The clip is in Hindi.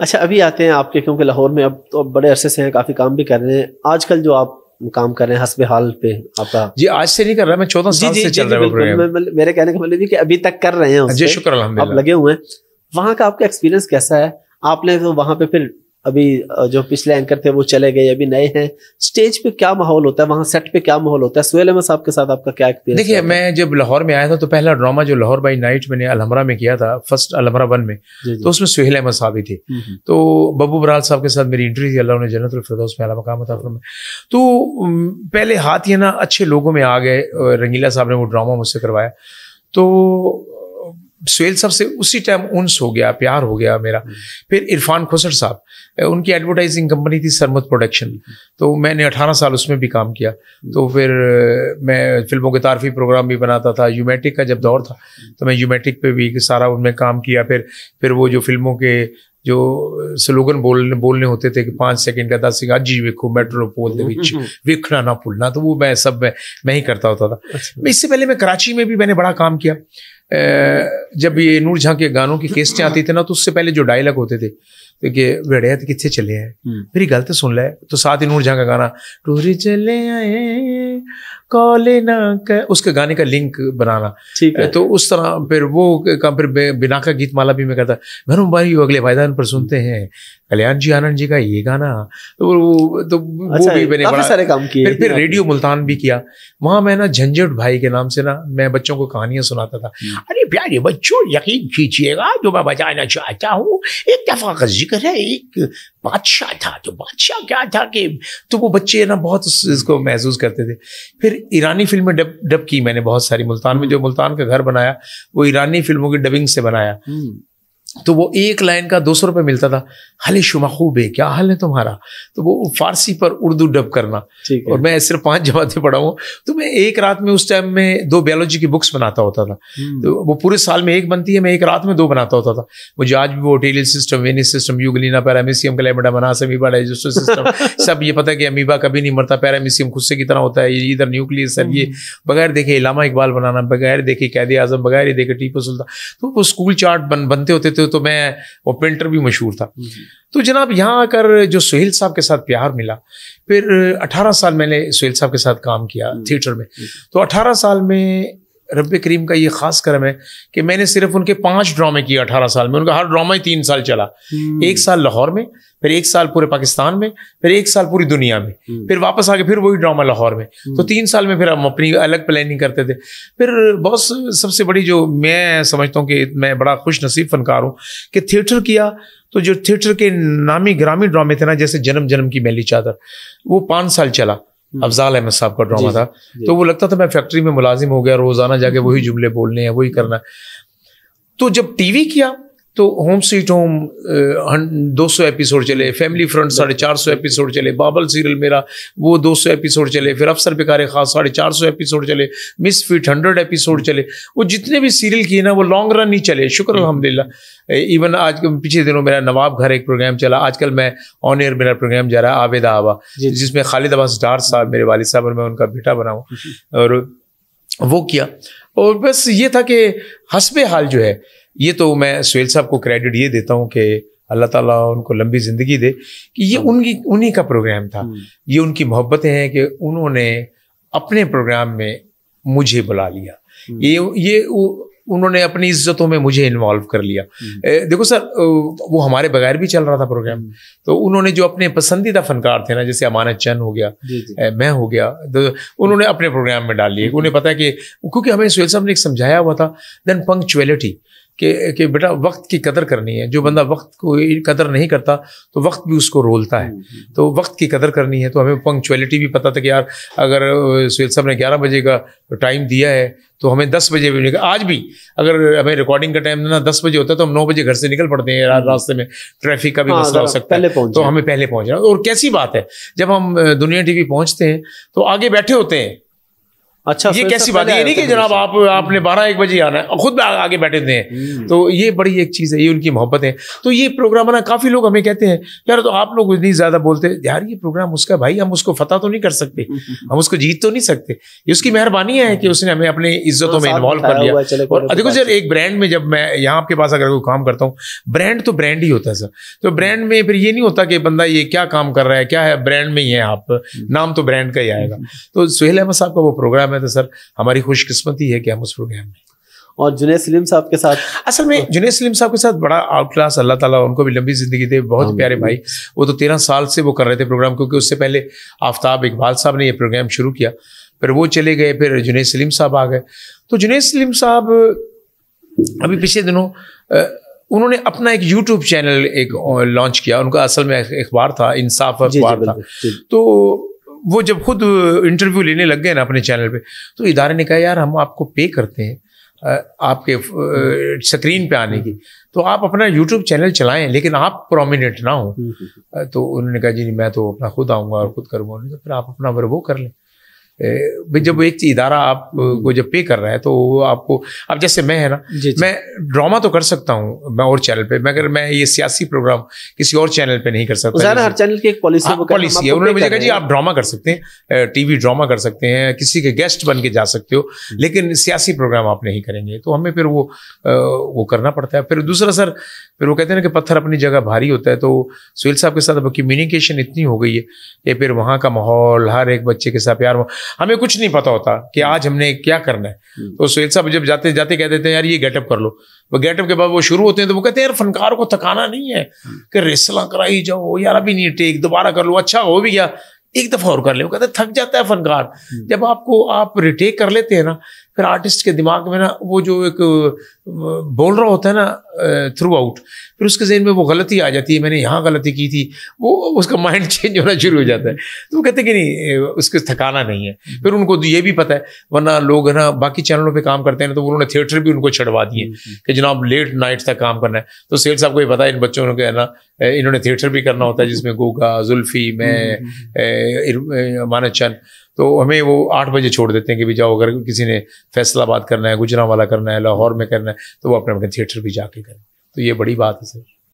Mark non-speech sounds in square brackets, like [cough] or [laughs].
अच्छा अभी आते हैं आपके क्योंकि लाहौर में अब तो अब बड़े अरसे से हैं काफ़ी काम भी कर रहे हैं आजकल जो आप काम कर रहे हैं हसब हाल पे आपका जी आज से नहीं कर रहा मैं चौदह साल जी, से जी, चल रहा है मेरे कहने का मतलब कि अभी तक कर रहे हैं जी शुक्र आप लगे हुए हैं वहाँ का आपका एक्सपीरियंस कैसा है आपने तो वहाँ पे फिर अभी जो पिछले एंकर थे वो चले गए अभी नए हैं स्टेज पे क्या माहौल होता है वहाँ सेट पे क्या माहौल होता है सुहेल अहमद साहब के साथ आपका क्या एक्सपीरियंस देखिए मैं जब लाहौर में आया था तो पहला ड्रामा जो लाहौर बाई नाइट मैंने अलहमरा में किया था फर्स्ट अलहमरा वन में जी जी। तो उसमें सुहेल अहमद साहब ही थे हम्म, हम्म। तो बबू बराल साहब के साथ मेरी इंटरव्यू थी अल्लाह ने उस में मकाम में तो पहले हाथ ये ना अच्छे लोगों में आ गए रंगीला साहब ने वो ड्रामा मुझसे करवाया तो सुहेल साहब से उसी टाइम उन्स हो गया प्यार हो गया मेरा हम्म। फिर इरफान खोसर साहब उनकी एडवर्टाइजिंग कंपनी थी सरमत प्रोडक्शन हम्म। तो मैंने 18 साल उसमें भी काम किया हम्म। तो फिर मैं फिल्मों के तारफी प्रोग्राम भी बनाता था यूमेटिक का जब दौर था तो मैं यूमेटिक पे भी सारा उनमें काम किया फिर फिर वो जो फिल्मों के जो स्लोगन बोलने बोलने होते थे कि पाँच सेकंड का दस सेकंड अजी वेखो मेट्रोपोल के बीच वेखना ना भूलना तो वो मैं सब मैं, मैं ही करता होता था अच्छा। इससे पहले मैं कराची में भी मैंने बड़ा काम किया जब ये नूर झा के गानों की केस्टें आती थी ना तो उससे पहले जो डायलॉग होते थे કે વળેત કિતસે ચલેયા મેરી ગલત સુન લે તો સાત ઇનુર જંગા ગાના ટુરી ચલે એ કોલે ના કે ઉસકે ગાને કા લિંક બનાના ઠીક હે તો ઉસ તરહ ફિર વો કે કા ફિર વિના કા ગીત માલા ભી મે કરતા મેરો માય યુ આગલે વૈદાન પર સુનતે હે કલ્યાણજી આનંદજી કા યે ગાના તો વો તો વો ભી વેન પણ રેડિયો મુલ્તાન ભી કિયા વહા મે ના ઝંઝડ ભાઈ કે નામ સે ના મે બચ્ચો કો કહાનીયા સુનાતા થા અરે બ્યાડી બચ્ચો યકીન જીજીએગા જો મે વજાયના ચાહતા હું એક કફા जिक्र है एक बादशाह था तो बादशाह क्या था कि तो वो बच्चे ना बहुत उस इसको महसूस करते थे फिर ईरानी फिल्में डब डब की मैंने बहुत सारी मुल्तान में जो मुल्तान का घर बनाया वो ईरानी फिल्मों की डबिंग से बनाया हम्म। तो वो एक लाइन का दो सौ रुपये मिलता था हले शुमा खूबे क्या हाल है तुम्हारा तो वो फारसी पर उर्दू डब करना और मैं सिर्फ पांच जमातें पढ़ा हूँ तो मैं एक रात में उस टाइम में दो बायोलॉजी की बुक्स बनाता होता था हम्म। तो वो पूरे साल में एक बनती है मैं एक रात में दो बनाता होता था मुझे आज भी वो टेलियल system venous system Euglena Paramecium Chlamydomonas amoeba digestive system सब ये पता है कि अमीबा कभी नहीं मरता पैरामिसियम खुद से तरह होता है ये इधर न्यूक्लियस है ये हम्म। बगैर देखे इलामा इकबाल बनाना बगैर देखे कैद आजम बगैर ही देखे टीपू सुल्तान तो वो स्कूल चार्ट बनते होते थे हो तो मैं वो पेंटर भी मशहूर था हम्म। तो जनाब यहाँ आकर जो सुहेल साहब के साथ प्यार मिला फिर 18 साल मैंने सुहेल साहब के साथ काम किया थिएटर हम्म। में तो 18 साल में रब करीम का ये खास करम है कि मैंने सिर्फ उनके पांच ड्रामे किए अठारह साल में उनका हर ड्रामा ही तीन साल चला हम्म। एक साल लाहौर में फिर एक साल पूरे पाकिस्तान में फिर एक साल पूरी दुनिया में हम्म। फिर वापस आके फिर वही ड्रामा लाहौर में तो हम्म। तीन साल में फिर हम अपनी अलग प्लानिंग करते थे फिर बहुत सबसे बड़ी जो मैं समझता हूँ कि मैं बड़ा खुश नसीब फनकार हूँ कि थिएटर किया तो जो थिएटर के नामी ग्रामीण ड्रामे थे ना जैसे जन्म जन्म की मैली चादर वो पाँच साल चला हम्म। अफजाल अहमद साहब का ड्रामा था तो वो लगता था मैं फैक्ट्री में मुलाजिम हो गया रोजाना जाके हम्म। वही जुमले बोलने हैं वही करना तो जब टीवी किया तो होम स्वीट होम दो सौ एपिसोड चले फैमिली फ्रंट साढ़े चार सौ एपिसोड चले बाबल सीरियल मेरा वो दो सौ एपिसोड चले फिर अफसर बेकार खास साढ़े चार सौ एपिसोड चले मिस फिट हंड्रेड एपिसोड चले वो जितने भी सीरियल किए ना वो लॉन्ग रन ही चले शुक्र हम्म। अलहमदिल्ला इवन आज पिछले दिनों मेरा नवाब घर एक प्रोग्राम चला आजकल मैं ऑन एयर मेरा प्रोग्राम जा रहा है आबेद आवा जिसमें खालिद अबास डार साहब मेरे वाल साहब और मैं उनका बेटा बना और वो किया और बस ये था कि हसब हाल जो है ये तो मैं सुहेल साहब को क्रेडिट ये देता हूँ कि अल्लाह ताला उनको लंबी ज़िंदगी दे कि ये हाँ। उनकी उन्हीं का प्रोग्राम था हम्म। ये उनकी मोहब्बतें हैं कि उन्होंने अपने प्रोग्राम में मुझे बुला लिया हम्म। ये ये उन्होंने अपनी इज्जतों में मुझे इन्वॉल्व कर लिया हम्म। देखो सर वो हमारे बगैर भी चल रहा था प्रोग्राम तो उन्होंने जो अपने पसंदीदा फनकार थे ना जैसे अमानत चंद हो गया जी जी। मैं हो गया तो उन्होंने अपने प्रोग्राम में डाल लिए उन्हें पता है कि क्योंकि हमें सुहेल साहब ने एक समझाया हुआ था देन पंक्चुअलिटी कि कि बेटा वक्त की कदर करनी है जो हम्म। बंदा वक्त को कदर नहीं करता तो वक्त भी उसको रोलता है हम्म, हम्म। तो वक्त की कदर करनी है तो हमें पंक्चुअलिटी भी पता था कि यार अगर सुहेल साहब ने ग्यारह बजे का टाइम दिया है तो हमें दस बजे भी निकल आज भी अगर हमें रिकॉर्डिंग का टाइम ना दस बजे होता है तो हम नौ बजे घर से निकल पड़ते हैं यार रास्ते में ट्रैफिक का भी हाँ, मसला हो सकता है तो हमें पहले पहुंचना और कैसी बात है जब हम दुनिया टीवी पहुंचते हैं तो आगे बैठे होते हैं अच्छा ये कैसी बात है ये नहीं कि जनाब आप आपने बारह एक बजे आना है खुद आगे बैठे थे हम्म। तो ये बड़ी एक चीज़ है ये उनकी मोहब्बत है तो ये प्रोग्राम ना काफ़ी लोग हमें कहते हैं यार तो आप लोग इतनी ज़्यादा बोलते हैं यार ये प्रोग्राम उसका भाई हम उसको फतेह तो नहीं कर सकते हम उसको जीत तो नहीं सकते ये उसकी मेहरबानी है कि उसने हमें अपने इज्जतों हाँ, में इन्वॉल्व कर लिया और देखो तो सर एक ब्रांड में जब मैं यहाँ आपके पास अगर कोई काम करता हूँ ब्रांड तो ब्रांड ही होता है सर तो ब्रांड में फिर ये नहीं होता कि बंदा ये क्या काम कर रहा है क्या है ब्रांड में ही है आप नाम तो ब्रांड का ही आएगा तो सुहेल अहमद साहब का वो प्रोग्राम प्रोग्राम है तो सर हमारी खुशकिस्मती है कि हम उस प्रोग्राम में और जुनेद सलीम साहब के साथ असल में जुनेद सलीम साहब के साथ बड़ा आउट क्लास अल्लाह ताला उनको भी लंबी ज़िंदगी दे बहुत प्यारे भाई वो तो तेरह साल से वो कर रहे थे प्रोग्राम क्योंकि उससे पहले आफ्ताब इकबाल साहब ने ये प्रोग्राम शुरू किया फिर वो चले गए फिर जुनेद सलीम साहब आ गए तो जुनेद सलीम साहब अभी पिछले दिनों उन्होंने अपना एक यूट्यूब चैनल एक लॉन्च किया उनका असल में अखबार था इंसाफ अखबार था तो वो जब खुद इंटरव्यू लेने लग गए ना अपने चैनल पे तो इदारे ने कहा यार हम आपको पे करते हैं आपके स्क्रीन पे आने की तो आप अपना यूट्यूब चैनल चलाएं लेकिन आप प्रोमिनेंट ना हो हम्म, हम्म, हम्म। तो उन्होंने कहा जी मैं तो अपना खुद आऊँगा और खुद करूँगा उन्होंने कहा फिर आप अपना वो कर लें जब एक इदारा आपको जब पे कर रहा है तो वो आपको अब जैसे मैं है ना मैं ड्रामा तो कर सकता हूँ मैं और चैनल पे मगर मैं ये सियासी प्रोग्राम किसी और चैनल पे नहीं कर सकता हर चैनल की एक पॉलिसी पॉलिसी हाँ, है उन्होंने मुझे कहा जी आप ड्रामा कर सकते हैं टीवी ड्रामा कर सकते हैं किसी के गेस्ट बन के जा सकते हो लेकिन सियासी प्रोग्राम आप नहीं करेंगे तो हमें फिर वो वो करना पड़ता है फिर दूसरा सर फिर वो कहते हैं ना कि पत्थर अपनी जगह भारी होता है तो सुहेल साहब के साथ कम्युनिकेशन इतनी हो गई है कि फिर वहाँ का माहौल हर एक बच्चे के साथ प्यार हमें कुछ नहीं पता होता कि हम्म। आज हमने क्या करना है हम्म। तो सुहेल साहब जब जाते जाते कह देते हैं यार ये गेटअप कर लो वो गेटअप के बाद वो शुरू होते हैं तो वो कहते हैं यार फनकार को थकाना नहीं है हम्म। कि रेसला कराई जाओ यार अभी नहीं टेक दोबारा कर लो अच्छा हो भी गया एक दफा और कर ले वो कहते थक जाता है फनकार जब आपको आप रिटेक कर लेते हैं ना फिर आर्टिस्ट के दिमाग में ना वो जो एक बोल रहा होता है ना थ्रू आउट फिर उसके जहन में वो गलती आ जाती है मैंने यहाँ गलती की थी वो उसका माइंड चेंज [laughs] होना शुरू हो जाता है तो वो कहते हैं कि नहीं उसके थकाना नहीं है हम्म। फिर उनको तो ये भी पता है वरना लोग है ना बाकी चैनलों पर काम करते हैं तो उन्होंने थिएटर भी उनको छड़वा दिए हम्म, हम्म। कि जनाब लेट नाइट तक काम करना है तो सेठ साहब को ये पता है इन बच्चों ने ना इन्होंने थिएटर भी करना होता है जिसमें गोगा जुल्फी मैं माना चंद तो हमें वो आठ बजे छोड़ देते हैं कि भी जाओ अगर किसी ने फैसलाबाद करना है गुजरा वाला करना है लाहौर में करना है तो वो अपने अपने थिएटर भी जाके करें तो ये बड़ी बात है सर